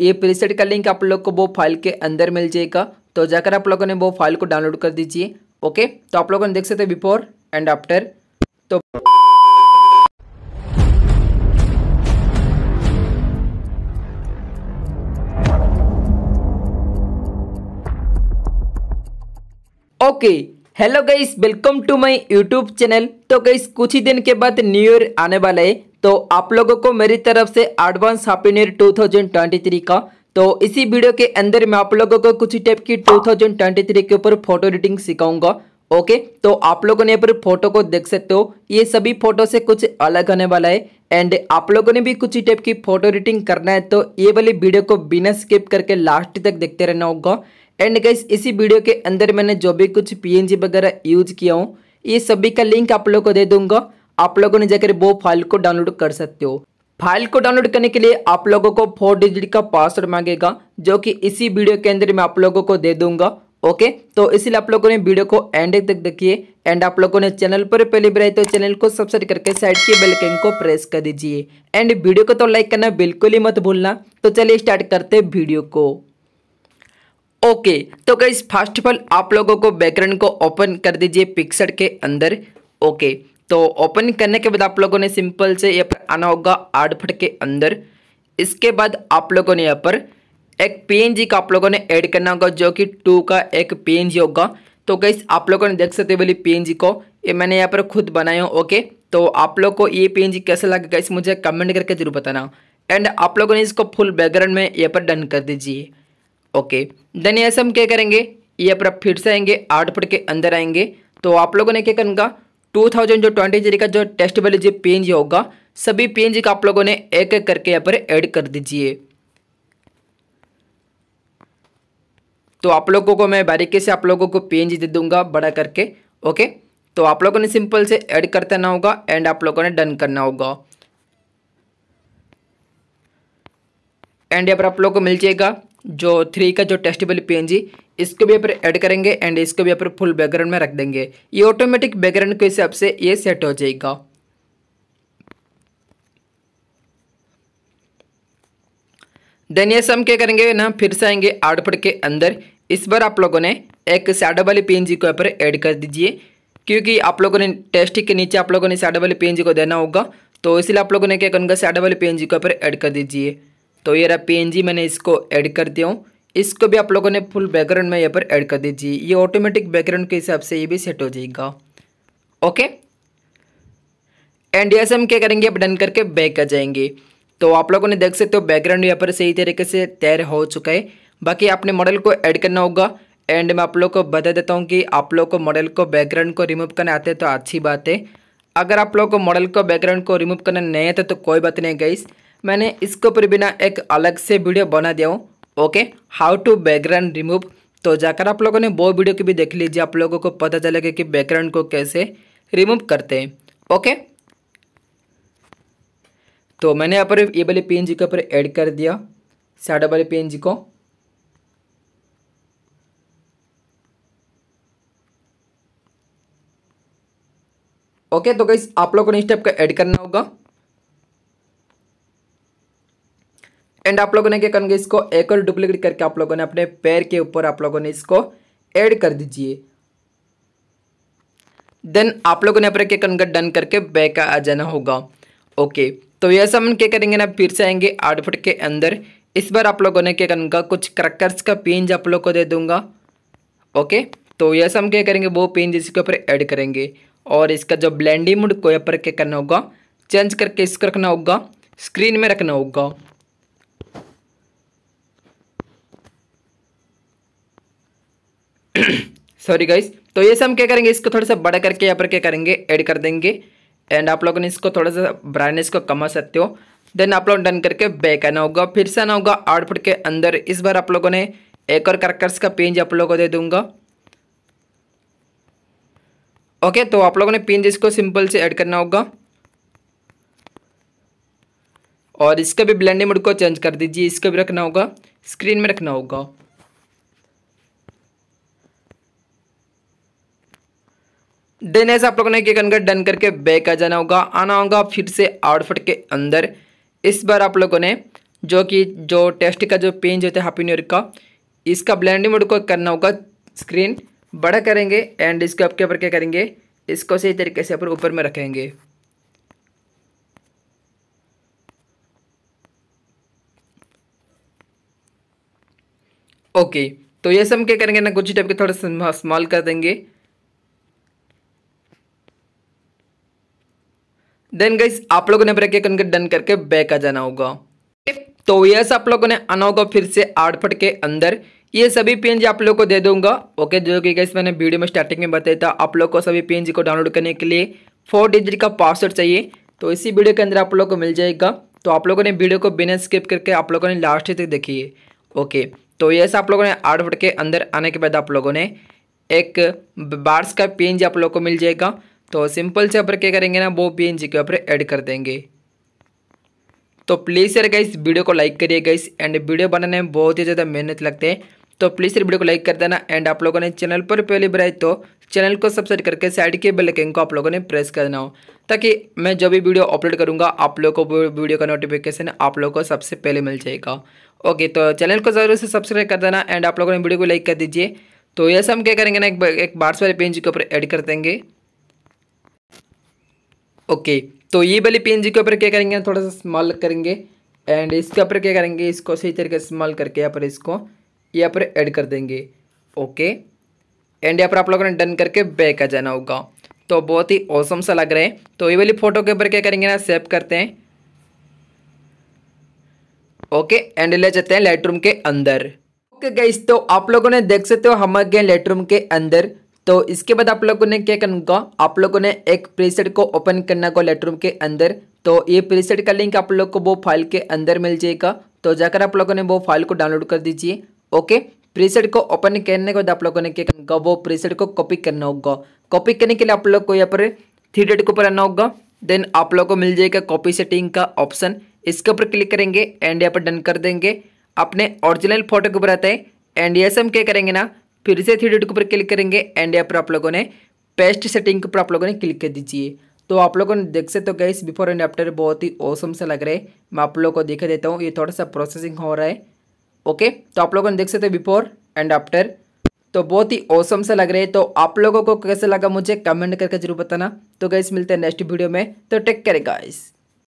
ये प्रीसेट का लिंक आप लोग को वो फाइल के अंदर मिल जाएगा तो जाकर आप लोगों ने वो फाइल को डाउनलोड कर दीजिए ओके तो आप लोगों ने देख सकते बिफोर एंड आफ्टर तो okay hello guys welcome to my YouTube channel तो गाइस कुछ ही दिन के बाद न्यू ईयर आने वाला है तो आप लोगों को मेरी तरफ से advance happy new two thousand twenty three का तो इसी वीडियो के अंदर मैं आप लोगों को कुछ टाइप की टू थाउजेंड ट्वेंटी थ्री के ऊपर फोटो एडिटिंग सिखाऊंगा ओके तो आप लोगों ने यहाँ पर फोटो को देख सकते हो ये सभी फोटो से कुछ अलग होने वाला है एंड आप लोगों ने भी कुछ ही टाइप की फोटो एडिटिंग करना है तो ये वाली वीडियो को बिना स्किप करके लास्ट तक देखते रहना होगा एंड गाइस इसी वीडियो के अंदर मैंने जो भी कुछ पीएनजी वगैरह यूज किया हूँ ये सभी का लिंक आप लोग को दे दूंगा आप लोगों ने जाकर वो फाइल को डाउनलोड कर सकते हो फाइल को डाउनलोड करने के लिए आप लोगों को फोर डिजिट का पासवर्ड मांगेगा जो कि इसी वीडियो के अंदर मैं आप लोगों को दे दूंगा ओके तो इसलिए आप लोगों ने वीडियो को एंड तक देखिए एंड आप लोगों ने चैनल पर पहले भी तो चैनल को सब्सक्राइब करके साइड के बेल आइकन को प्रेस कर दीजिए एंड वीडियो को तो लाइक करना बिल्कुल ही मत भूलना तो चलिए स्टार्ट करते हैं वीडियो को ओके तो गाइस फर्स्ट ऑफ ऑल आप लोगों को बैकग्राउंड को ओपन कर दीजिए पिक्सर के अंदर ओके तो ओपन करने के बाद आप लोगों ने सिंपल से यहाँ पर आना होगा आठ फट के अंदर इसके बाद आप लोगों ने यहाँ पर एक पी का आप लोगों ने ऐड करना होगा जो कि टू का एक पी होगा तो गई आप लोगों ने देख सकते बोली पी को ये मैंने यहाँ पर खुद बनाया हूँ ओके तो आप लोग को ये पी कैसे लगेगा कैसे मुझे कमेंट करके जरूर बताना एंड आप लोगों ने इसको फुल बैकग्राउंड में यहाँ पर डन कर दीजिए ओके देन यहाँ से हम क्या करेंगे ये पर फिर से आएंगे आठ फुट के अंदर आएंगे तो आप लोगों ने क्या करूँगा टू थाउजेंड जो ट्वेंटी जी का जो टेस्ट वाले जो पेन होगा सभी पेन का आप लोगों ने एक एक करके यहाँ पर ऐड कर दीजिए तो आप लोगों को मैं बारीकी से आप लोगों को पेन दे दूंगा बड़ा करके ओके तो आप लोगों ने सिंपल से ऐड करते ना होगा एंड आप लोगों ने डन करना होगा एंड यहाँ पर आप लोगों को मिल जाएगा जो थ्री का जो टेस्टेबल पी इसको भी पर ऐड करेंगे एंड इसको भी पर फुल बैकग्राउंड में रख देंगे ये ऑटोमेटिक बैकग्राउंड के हिसाब से ये सेट हो जाएगा देन ये हम क्या करेंगे ना फिर से आएंगे आउटपुट के अंदर इस बार आप लोगों ने एक साडा वाली पी को यहाँ ऐड कर दीजिए क्योंकि आप लोगों ने टेस्ट के नीचे आप लोगों ने साडा वाली पी को देना होगा तो इसलिए आप लोगों ने क्या करूँगा साडा वाली पी को यहाँ ऐड कर दीजिए तो ये रहा पी मैंने इसको ऐड कर दिया हूँ इसको भी आप लोगों ने फुल बैकग्राउंड में यहाँ पर ऐड कर दीजिए ये ऑटोमेटिक बैकग्राउंड के हिसाब से ये भी सेट हो जाएगा ओके एंड यस हम क्या करेंगे अब डन करके बैक आ जाएंगे तो आप लोगों ने देख सकते हो बैकग्राउंड यहाँ पर सही तरीके से तैयार हो चुका है बाकी आपने मॉडल को ऐड करना होगा एंड मैं आप लोग को बता देता हूँ कि आप लोग को मॉडल को बैकग्राउंड को रिमूव करना आते हैं तो अच्छी बात है अगर आप लोग को मॉडल को बैकग्राउंड को रिमूव करना नहीं आता तो कोई बात नहीं गई मैंने इसके ऊपर बिना एक अलग से वीडियो बना दिया हूँ okay how to background remove तो जाकर आप लोगों ने वो वीडियो की भी देख लीजिए आप लोगों को पता चलेगा कि बैकग्राउंड को कैसे रिमूव करते हैं ओके तो मैंने यहाँ पर ये वाले पी के ऊपर ऐड कर दिया साढ़े वाले पी को ओके तो गई आप लोगों ने इस टाइप का ऐड करना होगा एंड आप लोगों ने क्या करेंगे इसको एक और डुप्लीकेट करके आप लोगों ने अपने पैर के ऊपर आप लोगों ने इसको ऐड कर दीजिए देन आप लोगों ने अपने क्या करेंगे डन करके बैक आ जाना होगा ओके तो यह सब हम क्या करेंगे ना फिर से आएंगे आठ फुट के अंदर इस बार आप लोगों ने क्या करूँगा कुछ क्रकर्स का पेंज आप लोग को दे दूंगा ओके तो यह हम क्या करेंगे वो पेंज इसके ऊपर ऐड करेंगे और इसका जो ब्लैंडी मुड को यहाँ पर क्या करना होगा चेंज करके इसको रखना होगा स्क्रीन में रखना होगा सॉरी गाइस तो ये हम क्या करेंगे इसको थोड़ा सा बड़ा करके यहाँ पर क्या करेंगे ऐड कर देंगे एंड आप लोगों ने इसको थोड़ा सा ब्राइटनेस को कमा सकते हो देन आप लोग डन करके बैक आना होगा फिर से आना होगा आउटपुट के अंदर इस बार आप लोगों ने एक और करकर्स का पेंज आप लोगों को दे दूंगा ओके तो आप लोगों ने पेंज इसको सिंपल से ऐड करना होगा और इसका भी ब्लेंडिंग मोड को चेंज कर दीजिए इसका भी रखना होगा स्क्रीन में रखना होगा देने से आप लोगों ने क्या करना डन करके बैक आ जाना होगा आना होगा फिर से आउटफिट के अंदर इस बार आप लोगों ने जो कि जो टेस्ट का जो पेंज होता है हैप्पी न्यू ईयर का इसका ब्लेंडिंग मोड को करना होगा स्क्रीन बड़ा करेंगे एंड इसको आपके ऊपर क्या करेंगे इसको सही तरीके से ऊपर में रखेंगे ओके तो ये सब क्या करेंगे ना कुछ टाइप के थोड़ा स्मॉल कर देंगे देन गाइस आप लोगों ने ब्रेक आइकन डन करके बैक आ जाना होगा तो यस आप लोगों ने आना होगा फिर से आठ फट के अंदर ये सभी पेंज आप लोग को दे दूंगा ओके जो कि गाइस मैंने वीडियो में स्टार्टिंग में बताया था आप लोग को सभी पेंज को डाउनलोड करने के लिए फोर डिजिट का पासवर्ड चाहिए तो इसी वीडियो के अंदर आप लोग को मिल जाएगा तो आप लोगों ने वीडियो को बिना स्किप करके आप लोगों ने लास्ट तक देखिए ओके तो यस आप लोगों ने आठ फट के अंदर आने के बाद आप लोगों ने एक बार्स का पेंज आप लोग को मिल जाएगा तो सिंपल से अपर क्या करेंगे ना वो पी इन जी के ऊपर ऐड कर देंगे तो प्लीज़ सर गाइस वीडियो को लाइक करिए गाइस एंड वीडियो बनाने में बहुत ही ज़्यादा मेहनत लगते हैं तो प्लीज़ सर वीडियो को लाइक कर देना एंड आप लोगों ने चैनल पर पहले बनाए तो चैनल को सब्सक्राइब करके साइड के बेल आइकन को आप लोगों ने प्रेस करना हो ताकि मैं जो भी वीडियो अपलोड करूँगा आप लोगों को वीडियो का नोटिफिकेशन आप लोगों को सबसे पहले मिल जाएगा ओके तो चैनल को ज़रूर से सब्सक्राइब कर देना एंड आप लोगों ने वीडियो को लाइक कर दीजिए तो ये हम क्या करेंगे ना एक बार्स वाले पेंज के ऊपर ऐड कर देंगे ओके तो ये वाली पेन के ऊपर क्या करेंगे थोड़ा सा स्मॉल करेंगे एंड इसके ऊपर क्या करेंगे इसको सही तरीके से स्मॉल करके यहाँ पर इसको यहाँ पर ऐड कर देंगे ओके एंड यहाँ पर आप लोगों ने डन करके बैक आ जाना होगा तो बहुत ही औसम सा लग रहा है तो ये वाली फ़ोटो के ऊपर क्या करेंगे ना सेव करते हैं ओके एंड ले जाते हैं लेटरूम के अंदर ओके okay, गई तो आप लोगों ने देख सकते हो हम गए लेटरूम के अंदर तो इसके बाद आप लोगों ने क्या करना होगा आप लोगों ने एक प्रीसेट को ओपन करना होगा लेटरूम के अंदर तो ये प्रीसेट का लिंक आप लोग को वो फाइल के अंदर मिल जाएगा तो जाकर आप लोगों ने वो फाइल को डाउनलोड कर दीजिए ओके प्रीसेट को ओपन करने के बाद आप लोगों ने क्या करना होगा वो प्रीसेट को कॉपी करना होगा कॉपी करने के लिए आप लोग को यहाँ पर थ्री डेट के ऊपर आना होगा देन आप लोग को मिल जाएगा कॉपी सेटिंग का ऑप्शन इसके ऊपर क्लिक करेंगे एंड यहाँ पर डन कर देंगे अपने ओरिजिनल फोटो के ऊपर आता है एंड ये हम क्या करेंगे ना फिर से थ्री डॉट के ऊपर क्लिक करेंगे एंड यहाँ पर आप लोगों ने पेस्ट सेटिंग के ऊपर आप लोगों ने क्लिक कर दीजिए तो आप लोगों ने देख सकते हो गए बिफोर एंड आफ्टर बहुत ही औसम सा लग रहा है मैं आप लोगों को दिखा देता हूँ ये थोड़ा सा प्रोसेसिंग हो रहा है ओके तो आप लोगों ने देख सकते हो बिफोर एंड आफ्टर तो बहुत ही औसम सा लग रहे हैं तो आप लोगों को कैसे लगा मुझे कमेंट करके जरूर बताना तो गैस मिलते हैं नेक्स्ट वीडियो में तो टेक करें गाइस